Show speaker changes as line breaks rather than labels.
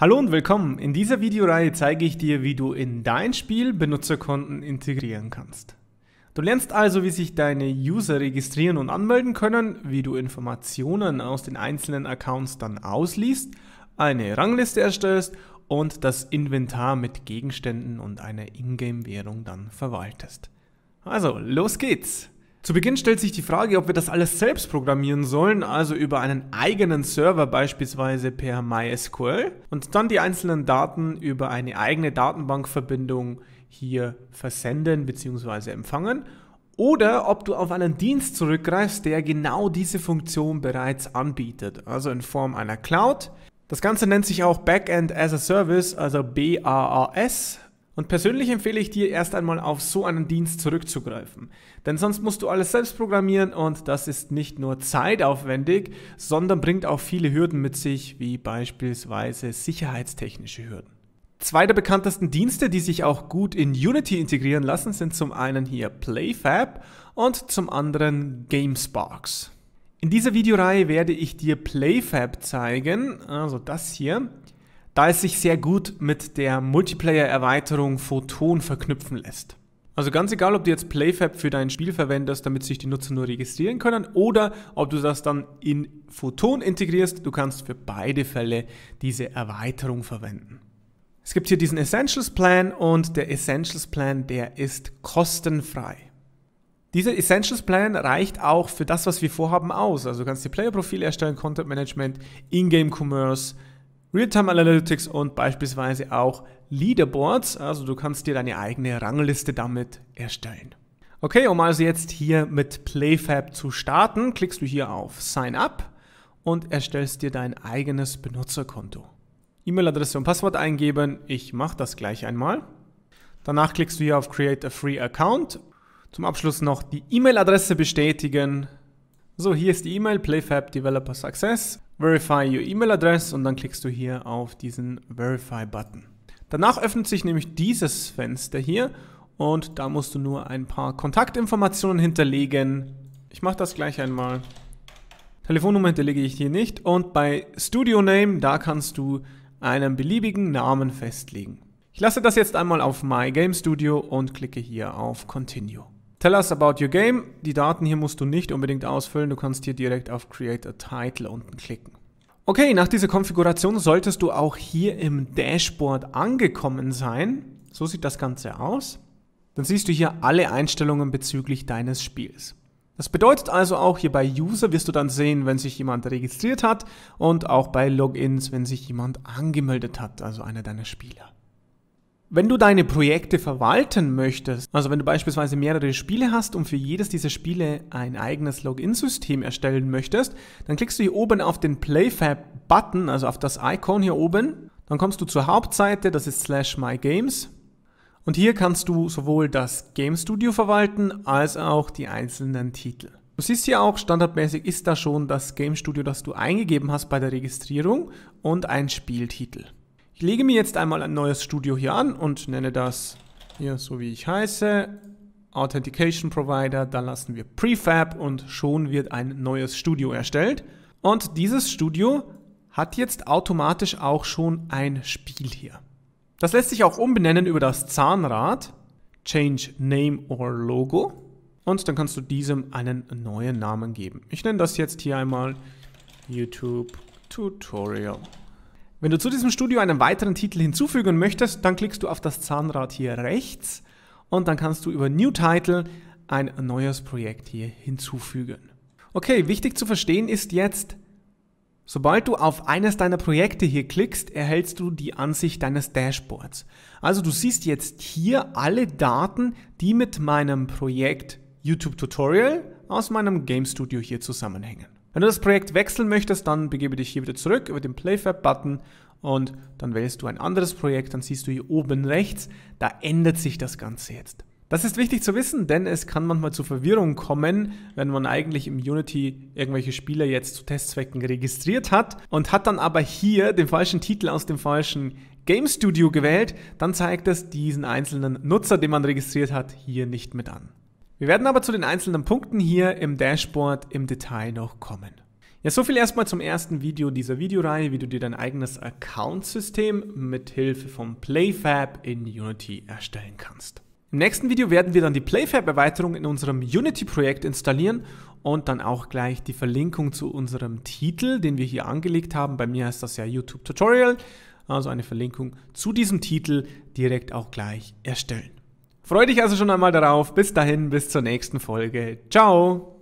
Hallo und willkommen. In dieser Videoreihe zeige ich dir, wie du in dein Spiel Benutzerkonten integrieren kannst. Du lernst also, wie sich deine User registrieren und anmelden können, wie du Informationen aus den einzelnen Accounts dann ausliest, eine Rangliste erstellst und das Inventar mit Gegenständen und einer Ingame-Währung dann verwaltest. Also, los geht's! Zu Beginn stellt sich die Frage, ob wir das alles selbst programmieren sollen, also über einen eigenen Server beispielsweise per MySQL und dann die einzelnen Daten über eine eigene Datenbankverbindung hier versenden bzw. empfangen oder ob du auf einen Dienst zurückgreifst, der genau diese Funktion bereits anbietet, also in Form einer Cloud. Das Ganze nennt sich auch Backend as a Service, also BAAS und persönlich empfehle ich dir erst einmal auf so einen Dienst zurückzugreifen. Denn sonst musst du alles selbst programmieren und das ist nicht nur zeitaufwendig, sondern bringt auch viele Hürden mit sich, wie beispielsweise sicherheitstechnische Hürden. Zwei der bekanntesten Dienste, die sich auch gut in Unity integrieren lassen, sind zum einen hier PlayFab und zum anderen GameSparks. In dieser Videoreihe werde ich dir PlayFab zeigen, also das hier da es sich sehr gut mit der Multiplayer-Erweiterung Photon verknüpfen lässt. Also ganz egal, ob du jetzt Playfab für dein Spiel verwendest, damit sich die Nutzer nur registrieren können, oder ob du das dann in Photon integrierst, du kannst für beide Fälle diese Erweiterung verwenden. Es gibt hier diesen Essentials Plan und der Essentials Plan, der ist kostenfrei. Dieser Essentials Plan reicht auch für das, was wir vorhaben, aus. Also du kannst dir Player-Profil erstellen, Content Management, Ingame-Commerce, Realtime Analytics und beispielsweise auch Leaderboards. Also du kannst dir deine eigene Rangliste damit erstellen. Okay, um also jetzt hier mit PlayFab zu starten, klickst du hier auf Sign Up und erstellst dir dein eigenes Benutzerkonto. E-Mail-Adresse und Passwort eingeben. Ich mache das gleich einmal. Danach klickst du hier auf Create a Free Account. Zum Abschluss noch die E-Mail-Adresse bestätigen. So, hier ist die E-Mail, PlayFab Developer Success. Verify Your Email Address und dann klickst du hier auf diesen Verify-Button. Danach öffnet sich nämlich dieses Fenster hier und da musst du nur ein paar Kontaktinformationen hinterlegen. Ich mache das gleich einmal. Telefonnummer hinterlege ich hier nicht und bei Studio Name, da kannst du einen beliebigen Namen festlegen. Ich lasse das jetzt einmal auf My Game Studio und klicke hier auf Continue. Tell us about your game. Die Daten hier musst du nicht unbedingt ausfüllen. Du kannst hier direkt auf Create a Title unten klicken. Okay, nach dieser Konfiguration solltest du auch hier im Dashboard angekommen sein. So sieht das Ganze aus. Dann siehst du hier alle Einstellungen bezüglich deines Spiels. Das bedeutet also auch hier bei User wirst du dann sehen, wenn sich jemand registriert hat und auch bei Logins, wenn sich jemand angemeldet hat, also einer deiner Spieler. Wenn du deine Projekte verwalten möchtest, also wenn du beispielsweise mehrere Spiele hast und für jedes dieser Spiele ein eigenes Login-System erstellen möchtest, dann klickst du hier oben auf den Playfab-Button, also auf das Icon hier oben. Dann kommst du zur Hauptseite, das ist slash my games. Und hier kannst du sowohl das Game Studio verwalten, als auch die einzelnen Titel. Du siehst hier auch, standardmäßig ist da schon das Game Studio, das du eingegeben hast bei der Registrierung und ein Spieltitel. Ich lege mir jetzt einmal ein neues Studio hier an und nenne das hier so wie ich heiße. Authentication Provider, dann lassen wir Prefab und schon wird ein neues Studio erstellt. Und dieses Studio hat jetzt automatisch auch schon ein Spiel hier. Das lässt sich auch umbenennen über das Zahnrad. Change Name or Logo. Und dann kannst du diesem einen neuen Namen geben. Ich nenne das jetzt hier einmal YouTube Tutorial. Wenn du zu diesem Studio einen weiteren Titel hinzufügen möchtest, dann klickst du auf das Zahnrad hier rechts und dann kannst du über New Title ein neues Projekt hier hinzufügen. Okay, wichtig zu verstehen ist jetzt, sobald du auf eines deiner Projekte hier klickst, erhältst du die Ansicht deines Dashboards. Also du siehst jetzt hier alle Daten, die mit meinem Projekt YouTube Tutorial aus meinem Game Studio hier zusammenhängen. Wenn du das Projekt wechseln möchtest, dann begebe dich hier wieder zurück über den playfab button und dann wählst du ein anderes Projekt, dann siehst du hier oben rechts, da ändert sich das Ganze jetzt. Das ist wichtig zu wissen, denn es kann manchmal zu Verwirrung kommen, wenn man eigentlich im Unity irgendwelche Spieler jetzt zu Testzwecken registriert hat und hat dann aber hier den falschen Titel aus dem falschen Game Studio gewählt, dann zeigt es diesen einzelnen Nutzer, den man registriert hat, hier nicht mit an. Wir werden aber zu den einzelnen Punkten hier im Dashboard im Detail noch kommen. Ja, so viel erstmal zum ersten Video dieser Videoreihe, wie du dir dein eigenes Account-System mit Hilfe von PlayFab in Unity erstellen kannst. Im nächsten Video werden wir dann die PlayFab-Erweiterung in unserem Unity-Projekt installieren und dann auch gleich die Verlinkung zu unserem Titel, den wir hier angelegt haben. Bei mir heißt das ja YouTube Tutorial, also eine Verlinkung zu diesem Titel direkt auch gleich erstellen. Freue dich also schon einmal darauf. Bis dahin, bis zur nächsten Folge. Ciao!